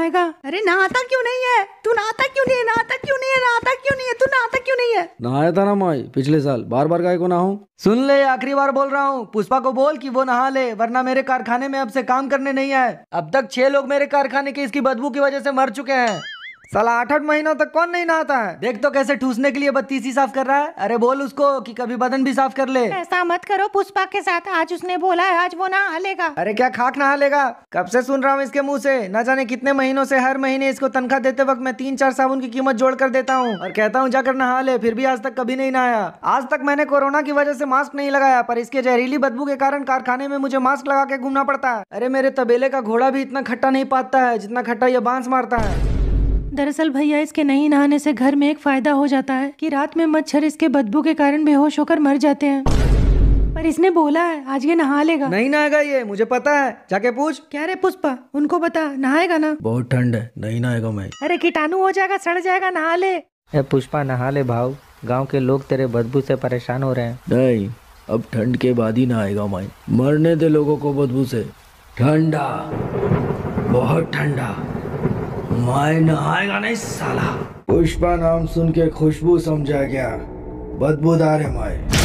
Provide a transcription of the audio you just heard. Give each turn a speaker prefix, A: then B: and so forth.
A: आएगा अरे नहाता क्यों नहीं है तू नहाता क्यों नहीं है नहाता क्यों नहीं है नहाता क्यों नहीं है तू नहाता क्यों नहीं है
B: नहाया था ना माई पिछले साल बार बार गाय को नहाऊं सुन ले
A: आखिरी बार बोल रहा हूँ पुष्पा को बोल कि वो नहा ले वरना मेरे कारखाने में अब से काम करने नहीं आए अब तक छह लोग मेरे कारखाने के इसकी बदबू की वजह से मर चुके हैं साला आठ आठ महीना तक कौन नहीं नहाता है देख तो कैसे ठूसने के लिए बत्तीस ही साफ कर रहा है अरे बोल उसको कि कभी बदन भी साफ कर ले ऐसा मत करो पुष्पा के साथ आज उसने बोला है आज वो नहा लेगा अरे क्या खाक नहा लेगा कब से सुन रहा हूँ इसके मुँह से न जाने कितने महीनों से हर महीने इसको तनख्वाह देते वक्त मैं तीन चार साबुन की कीमत जोड़ कर देता हूँ और कहता हूँ जाकर नहा ले फिर भी आज तक कभी नहीं नहाया आज तक मैंने कोरोना की वजह से मास्क नहीं लगाया पर इसके जहरीली बदबू के कारण कारखाने में मुझे मास्क लगा के घूमना पड़ता है अरे मेरे तबेले का घोड़ा भी इतना खट्टा नहीं पाता है जितना खट्टा ये बांस मारता है दरअसल भैया इसके नहीं नहाने से घर में एक फायदा हो जाता है कि रात में मच्छर इसके बदबू के कारण बेहोश होकर मर जाते हैं पर इसने बोला है आज ये नहा लेगा नहीं नहाएगा ये मुझे पता है जाके पूछ क्या रे पुष्पा उनको बता नहाएगा ना
B: बहुत ठंड है नहीं नहाएगा मैं
A: अरे कीटाणु हो जाएगा सड़ जाएगा नहा ले
B: पुष्पा नहा ले भाव गाँव के लोग तेरे बदबू से परेशान हो रहे हैं नहीं अब ठंड के बाद ही नहाएगा मैं मरने दे लोगों को बदबू से ठंडा
C: बहुत ठंडा मैं नहाएगा नहीं साला पुष्पा नाम सुन के खुशबू समझा गया बदबूदार है मैं